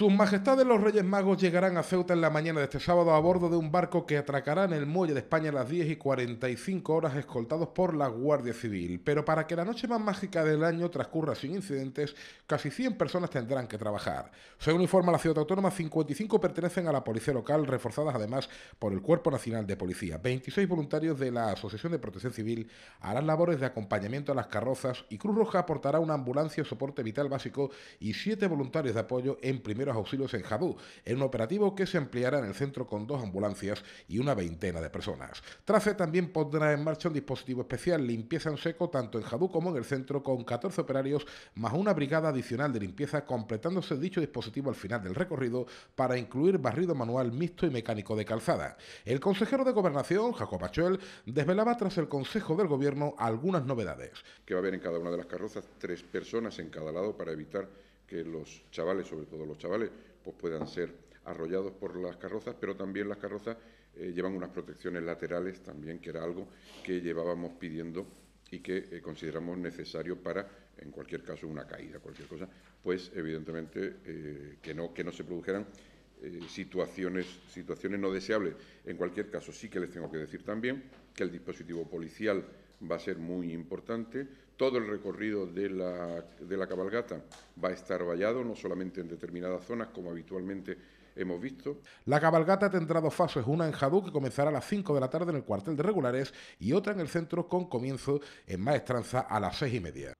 Sus Majestades los Reyes Magos llegarán a Ceuta en la mañana de este sábado a bordo de un barco que atracará en el muelle de España a las 10 y 45 horas escoltados por la Guardia Civil. Pero para que la noche más mágica del año transcurra sin incidentes, casi 100 personas tendrán que trabajar. Según informa la ciudad autónoma, 55 pertenecen a la policía local, reforzadas además por el Cuerpo Nacional de Policía. 26 voluntarios de la Asociación de Protección Civil harán labores de acompañamiento a las carrozas y Cruz Roja aportará una ambulancia, soporte vital básico y 7 voluntarios de apoyo en primer auxilios en Jadú, en un operativo que se ampliará en el centro con dos ambulancias y una veintena de personas. Trace también pondrá en marcha un dispositivo especial limpieza en seco tanto en Jadú como en el centro con 14 operarios más una brigada adicional de limpieza completándose dicho dispositivo al final del recorrido para incluir barrido manual mixto y mecánico de calzada. El consejero de Gobernación, Jacob Achuel, desvelaba tras el Consejo del Gobierno algunas novedades. Que va a haber en cada una de las carrozas tres personas en cada lado para evitar que los chavales, sobre todo los chavales, pues puedan ser arrollados por las carrozas, pero también las carrozas eh, llevan unas protecciones laterales también, que era algo que llevábamos pidiendo y que eh, consideramos necesario para, en cualquier caso, una caída, cualquier cosa, pues evidentemente eh, que, no, que no se produjeran situaciones, situaciones no deseables. En cualquier caso, sí que les tengo que decir también que el dispositivo policial va a ser muy importante. Todo el recorrido de la, de la cabalgata va a estar vallado, no solamente en determinadas zonas, como habitualmente hemos visto. La cabalgata tendrá dos fases, una en Jadú que comenzará a las 5 de la tarde en el cuartel de regulares y otra en el centro con comienzo en Maestranza a las 6 y media.